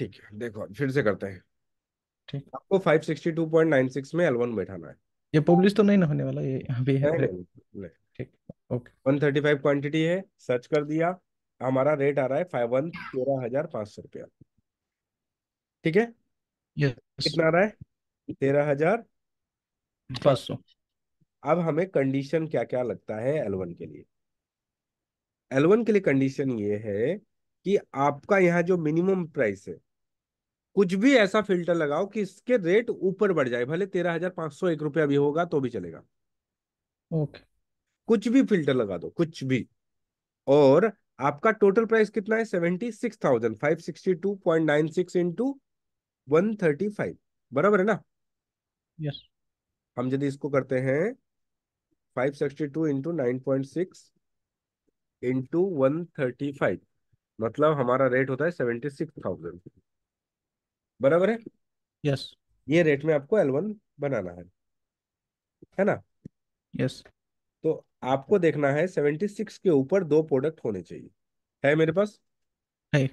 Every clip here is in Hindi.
ठीक है देखो फिर से करते हैं ठीक आपको 562.96 में L1 बैठाना है ये पब्लिश तो नहीं ना होने वाला ये अभी है नहीं, नहीं, नहीं। ठीक ओके 135 क्वांटिटी है सर्च कर दिया हमारा रेट आ रहा है फाइव वन तेरह हजार पाँच सौ रुपया ठीक है यस कितना आ रहा है तेरह हजार पाँच सौ अब हमें कंडीशन क्या क्या लगता है एलवन के लिए एलवन के लिए कंडीशन ये है कि आपका यहाँ जो मिनिमम प्राइस है कुछ भी ऐसा फिल्टर लगाओ कि इसके रेट ऊपर बढ़ जाए भले तेरह हजार पांच सौ एक रुपया भी होगा तो भी चलेगा ओके कुछ भी फिल्टर लगा दो कुछ भी और आपका टोटल प्राइस कितना है seventy six thousand five sixty two point nine six into one thirty five बराबर है ना यस हम यदि इसको करते हैं five sixty two into nine point six into one thirty five मतलब हमारा रेट होता है सेवेंटी सिक्स थाउजेंड बराबर है यस yes. ये रेट में आपको एल वन बनाना है है ना यस yes. तो आपको देखना है सेवेंटी सिक्स के ऊपर दो प्रोडक्ट होने चाहिए है मेरे पास है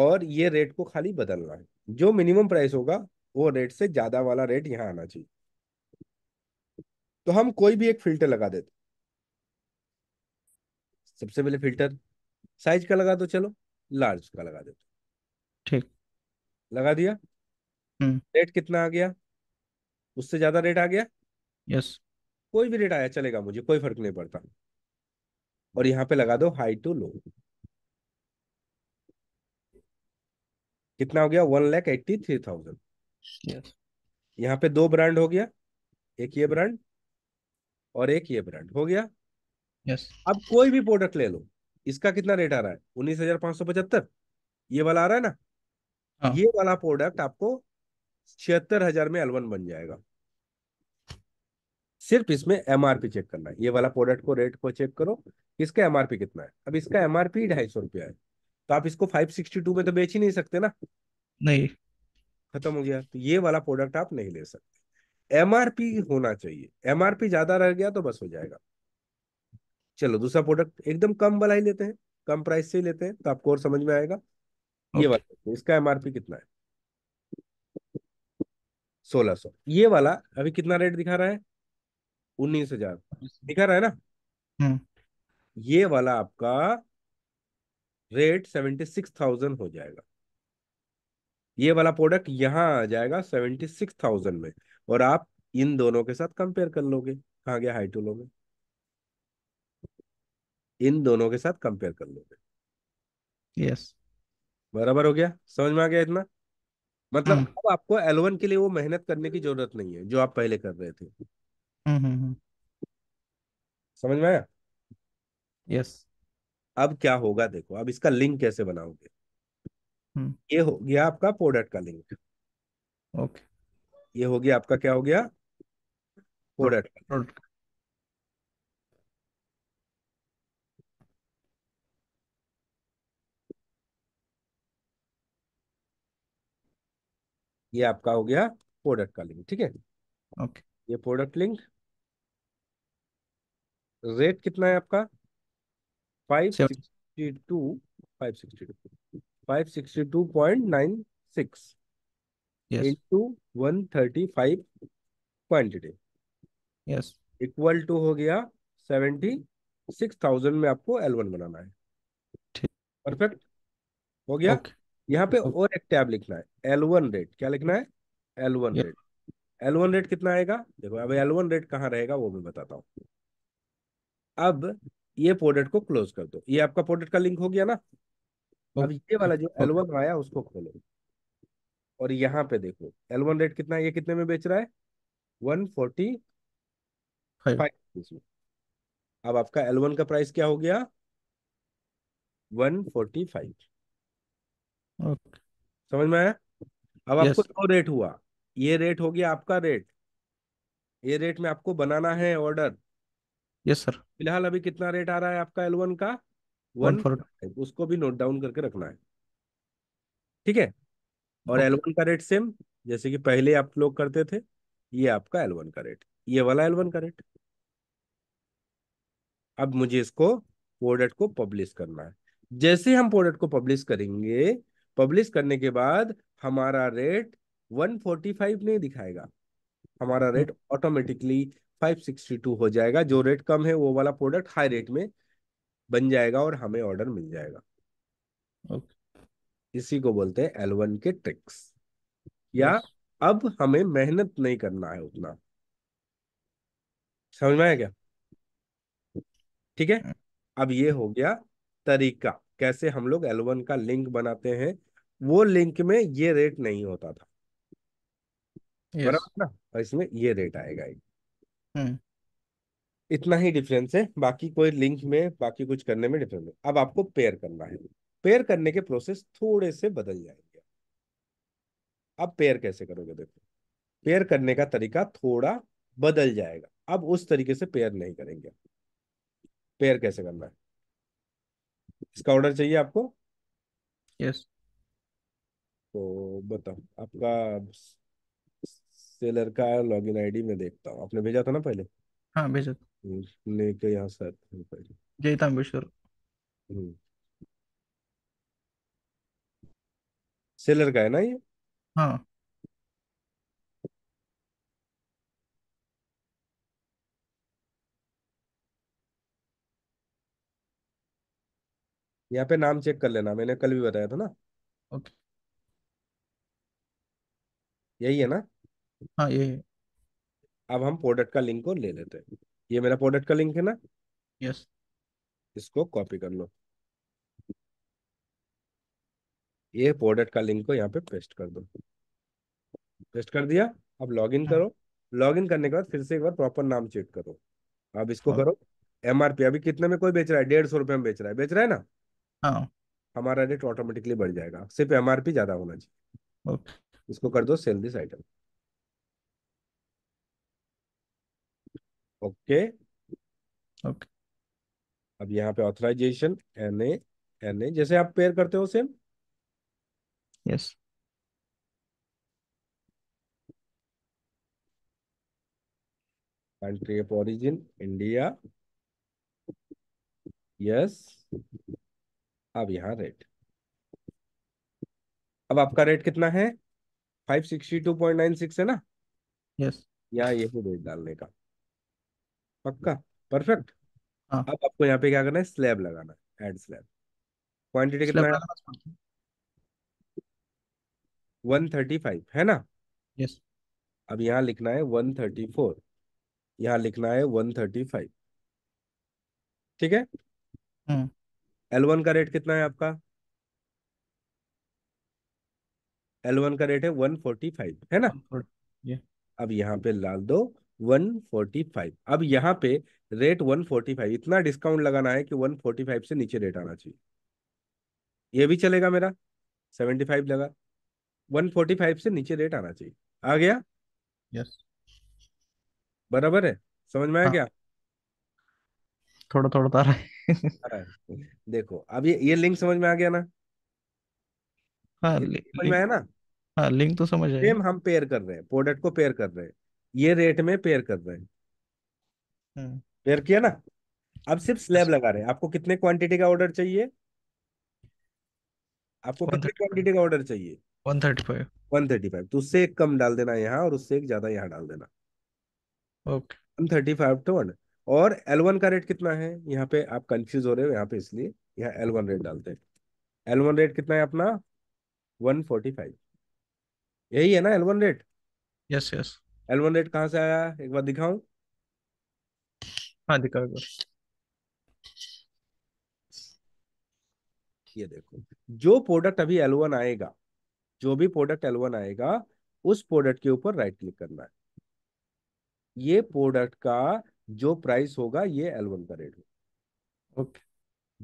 और ये रेट को खाली बदलना है जो मिनिमम प्राइस होगा वो रेट से ज्यादा वाला रेट यहाँ आना चाहिए तो हम कोई भी एक फिल्टर लगा देते सबसे पहले फिल्टर साइज का लगा दो चलो लार्ज का लगा देते लगा दिया रेट हम्म। कितना आ गया उससे ज्यादा रेट आ गया यस कोई भी रेट आया चलेगा मुझे कोई फर्क नहीं पड़ता और यहाँ पे लगा दो हाई टू लो कितना हो गया one lakh eighty three thousand यहाँ पे दो ब्रांड हो गया एक ये ब्रांड और एक ये ब्रांड हो गया यस अब कोई भी प्रोडक्ट ले लो इसका कितना रेट आ रहा है उन्नीस हजार पांच सौ पचहत्तर ये वाला आ रहा है ना हाँ। ये वाला प्रोडक्ट आपको छिहत्तर हजार में एलवन बन जाएगा सिर्फ इसमें एमआरपी चेक करना है ये वाला प्रोडक्ट को रेट को चेक करो इसका एमआरपी कितना है अब इसका एमआरपी ढाई सौ रुपया है तो आप इसको फाइव सिक्सटी टू में तो बेच ही नहीं सकते ना नहीं खत्म हो गया तो ये वाला प्रोडक्ट आप नहीं ले सकते एमआरपी होना चाहिए एमआरपी ज्यादा रह गया तो बस हो जाएगा चलो दूसरा प्रोडक्ट एकदम कम वाला ही लेते हैं कम प्राइस से ही लेते हैं तो आपको और समझ में आएगा ये वाला इसका एमआरपी कितना है सोलह सौ ये वाला अभी कितना रेट दिखा रहा है उन्नीस हजार दिखा रहा है ना हम्म। ये वाला आपका रेट सेवेंटी सिक्स थाउजेंड हो जाएगा ये वाला प्रोडक्ट यहाँ आ जाएगा सेवेंटी सिक्स थाउजेंड में और आप इन दोनों के साथ कंपेयर कर लोगे कहा गया हाई में इन दोनों के साथ कंपेयर कर लोगे यस yes. बराबर हो गया समझ में आ गया इतना मतलब हम्म। अब आपको एलवन के लिए वो मेहनत करने की जरूरत नहीं है जो आप पहले कर रहे थे हम्म, हम्म, समझ में आया यस अब क्या होगा देखो अब इसका लिंक कैसे बनाओगे ये हो गया आपका प्रोडक्ट का लिंक ओके ये हो गया आपका क्या हो गया प्रोडक्ट ये आपका हो गया प्रोडक्ट का लिंक ठीक है ओके ये प्रोडक्ट लिंक रेट कितना है आपका five sixty two five sixty two five sixty two point nine six into one thirty five quantity yes equal to हो गया सेवेंटी सिक्स थाउजेंड में आपको एल वन बनाना है परफेक्ट हो गया okay. यहाँ पे और एक टैब लिखना है एल वन रेट क्या लिखना है L one rate L one rate कितना आएगा देखो अब एल वन रेट कहाँ रहेगा वो मैं बताता हूँ अब ये पोर्टेट को क्लोज कर दो ये आपका पोर्टेट का लिंक हो गया ना अब ये वाला जो एल वन आया उसको खोलो और यहाँ पे देखो एल वन रेट कितना ये कितने में बेच रहा है वन फोर्टी फाइव अब आपका एल वन का प्राइस क्या हो गया वन फोर्टी फाइव समझ में आया अब आपको दो रेट हुआ ये रेट हो गया आपका रेट ये रेट में आपको बनाना है ऑर्डर यस सर फिलहाल अभी कितना रेट आ रहा है आपका एल वन का वन उसको भी नोट डाउन करके रखना है ठीक है और एल वन का रेट सेम जैसे कि पहले आप लोग करते थे ये आपका एल वन का रेट ये वाला एल वन का रेट अब मुझे इसको प्रोडक्ट को पब्लिश करना है जैसे हम प्रोडक्ट को पब्लिश करेंगे पब्लिश करने के बाद हमारा रेट 145 नहीं दिखाएगा हमारा हम्म। रेट ऑटोमेटिकली 562 हो जाएगा जो रेट कम है वो वाला प्रोडक्ट हाई रेट में बन जाएगा और हमें ऑर्डर मिल जाएगा okay. इसी को बोलते हैं एलवन के ट्रिक्स या yes. अब हमें मेहनत नहीं करना है उतना समझ में आया क्या ठीक है हाँ। अब ये हो गया तरीका कैसे हम लोग एल का लिंक बनाते हैं वो लिंक में ये रेट नहीं होता था yes. बराबर ना इसमें ये रेट आएगा ही हम्म। इतना ही डिफरेंस है बाकी कोई लिंक में बाकी कुछ करने में डिफरेंस है अब आपको पेयर करना है पेयर करने के प्रोसेस थोड़े से बदल जाएंगे अब पेयर कैसे करोगे देखो पेयर करने का तरीका थोड़ा बदल जाएगा अब उस तरीके से पेयर नहीं करेंगे पेयर कैसे करना है इसका ऑर्डर चाहिए आपको यस yes. तो बताओ आपका सेलर का लॉगिन आईडी मैं देखता हूँ आपने भेजा था ना पहले हाँ भेजा था हम्म, लेके यहाँ सर जय तांबेश्वर सेलर का है ना ये हाँ यहाँ पे नाम चेक कर लेना मैंने कल भी बताया था ना ओके यही है ना हाँ ये अब हम प्रोडक्ट का लिंक को ले लेते हैं ये मेरा प्रोडक्ट का लिंक है ना यस इसको कॉपी कर लो ये प्रोडक्ट का लिंक को यहाँ पे पेस्ट कर दो पेस्ट कर दिया अब लॉगिन इन हाँ। करो लॉगिन करने के बाद फिर से एक बार प्रॉपर नाम चेक करो अब इसको हाँ। करो एमआरपी अभी कितने में कोई बेच रहा है डेढ़ सौ रुपये में बेच रहा है बेच रहा है ना हाँ हमारा रेट ऑटोमेटिकली बढ़ जाएगा सिर्फ एमआरपी ज्यादा होना चाहिए okay. इसको कर दो sale this item okay okay अब यहाँ पे authorization N A N A जैसे आप पेयर करते हो same yes yes. country of origin india yes अब यहाँ रेट अब आपका रेट कितना है five sixty two point nine six है ना यस यहाँ ये रेट डालने का पक्का परफेक्ट हाँ। अब आपको यहाँ पे क्या करना है स्लैब लगाना है एड स्लैब क्वांटिटी कितना है वन थर्टी फाइव है ना यस अब यहाँ लिखना है वन थर्टी फोर यहाँ लिखना है वन थर्टी फाइव ठीक है हम्म। एल वन का रेट कितना है आपका एल वन का रेट है वन फोर्टी फाइव है ना अब यहाँ पे लाल दो वन फोर्टी फाइव अब यहाँ पे रेट वन फोर्टी फाइव इतना डिस्काउंट लगाना है कि वन फोर्टी फाइव से नीचे रेट आना चाहिए ये भी चलेगा मेरा सेवेंटी फाइव लगा वन फोर्टी फाइव से नीचे रेट आना चाहिए आ गया यस yes. बराबर है समझ में आया हाँ. क्या थोड़ा थोड़ा तारा देखो अब ये ये लिंक समझ में आ गया ना हाँ समझ में आया ना हाँ लिंक तो समझ आया हम पेयर कर रहे हैं प्रोडक्ट को पेयर कर रहे हैं ये रेट में पेयर कर रहे हैं पेयर हम्म। किया ना अब सिर्फ स्लैब लगा रहे हैं आपको कितने क्वांटिटी का ऑर्डर चाहिए आपको कितने क्वांटिटी का ऑर्डर चाहिए 135 135 तो उससे एक कम डाल देना यहाँ और उससे एक ज्यादा यहाँ डाल देना ओके okay. 135 to 1 और L1 का रेट कितना है यहाँ पे आप कंफ्यूज हो रहे हो यहाँ पे इसलिए यहाँ L1 रेट डालते हैं L1 रेट कितना है अपना 145 यही है ना L1 rate yes yes L1 rate कहाँ से आया एक बार दिखाऊं हाँ दिखाओ ये देखो जो प्रोडक्ट अभी L1 आएगा जो भी प्रोडक्ट L1 आएगा उस प्रोडक्ट के ऊपर राइट क्लिक करना है ये प्रोडक्ट का जो प्राइस होगा ये एल वन का रेट होगा ओके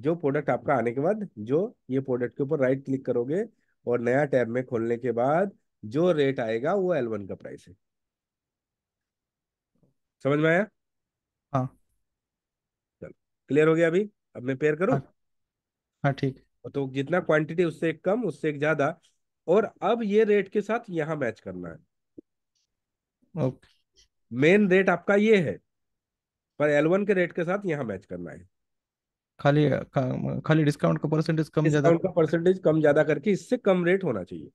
जो प्रोडक्ट आपका आने के बाद जो ये प्रोडक्ट के ऊपर राइट क्लिक करोगे और नया टैब में खोलने के बाद जो रेट आएगा वो एल वन का प्राइस है समझ में आया हाँ चलो क्लियर हो गया अभी अब मैं पेयर करूँ हाँ।, हाँ ठीक तो जितना क्वांटिटी उससे एक कम उससे एक ज्यादा और अब ये रेट के साथ यहाँ मैच करना है ओके मेन रेट आपका ये है पर एल वन के रेट के साथ यहाँ मैच करना है खाली खा, खाली डिस्काउंट का परसेंटेज कम ज्यादा का परसेंटेज कम ज्यादा करके इससे कम रेट होना चाहिए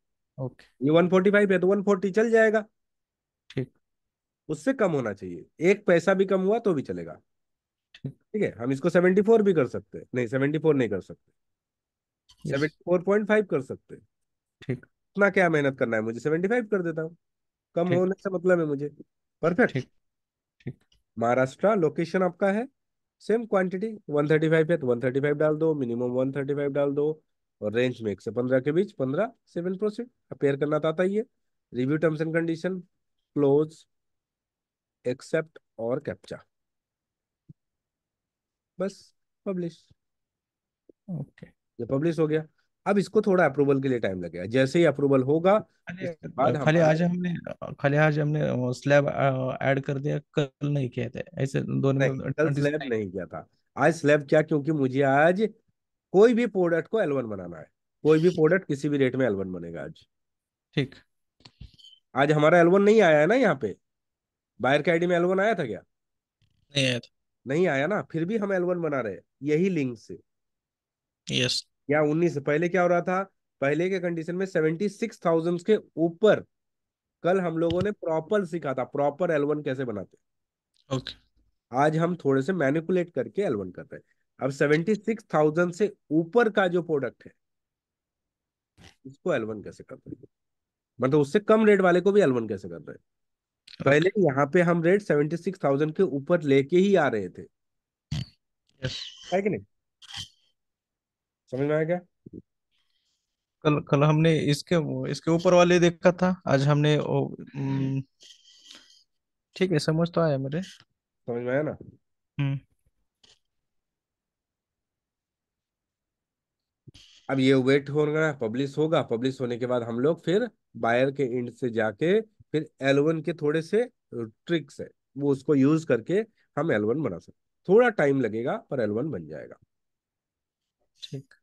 ओके ये 145 है तो 140 चल जाएगा ठीक उससे कम होना चाहिए एक पैसा भी कम हुआ तो भी चलेगा ठीक है हम इसको 74 भी कर सकते हैं नहीं 74 नहीं कर सकते सेवेंटी कर सकते ठीक इतना क्या मेहनत करना है मुझे 75 कर देता हूँ कम होने से मतलब है मुझे परफेक्ट महाराष्ट्र लोकेशन आपका है सेम क्वांटिटी 135 है तो 135 डाल दो मिनिमम 135 डाल दो और रेंज में एक से पंद्रह के बीच पंद्रह सेवन परसेंट अपेयर करना तो आता ही है review terms and condition close accept और कैप्चा बस पब्लिश ओके okay. ये पब्लिश हो गया अब इसको थोड़ा अप्रूवल के लिए टाइम लगेगा जैसे ही अप्रूवल होगा खाली आज हमने खाली आज हमने स्लैब ऐड कर दिया कल नहीं किया था ऐसे दोनों कल स्लैब नहीं किया था आज स्लैब क्या क्योंकि मुझे आज कोई भी प्रोडक्ट को एलवन बनाना है कोई भी प्रोडक्ट किसी भी रेट में एलवन बनेगा आज ठीक आज हमारा एलवन नहीं आया है ना यहाँ पे बायर के आईडी में एलवन आया था क्या नहीं आया था नहीं आया ना फिर भी हम एलवन बना रहे यही लिंक से यस yes. या उन्नीस पहले क्या हो रहा था पहले के कंडीशन में सेवेंटी सिक्स थाउजेंड के ऊपर कल हम लोगों ने प्रॉपर सीखा था प्रॉपर एलवन कैसे बनाते okay. आज हम थोड़े से मैनिकुलेट करके एलवन कर रहे हैं अब सेवेंटी सिक्स थाउजेंड से ऊपर का जो प्रोडक्ट है इसको एलवन कैसे कर रहे हैं मतलब उससे कम रेट वाले को भी एलवन कैसे कर रहे हैं okay. पहले यहाँ पे हम रेट सेवेंटी सिक्स थाउजेंड के ऊपर लेके ही आ रहे थे yes. है कि नहीं समझ में आया क्या कल कल हमने इसके इसके ऊपर वाले देखा था आज हमने ओ, ठीक है समझ तो आया मेरे समझ में आया ना हम्म। अब ये वेट हो रहा है पब्लिश होगा पब्लिश होने के बाद हम लोग फिर बायर के इंड से जाके फिर एलवन के थोड़े से ट्रिक्स है वो उसको यूज करके हम एलवन बना सकते थोड़ा टाइम लगेगा पर एलवन बन जाएगा ठीक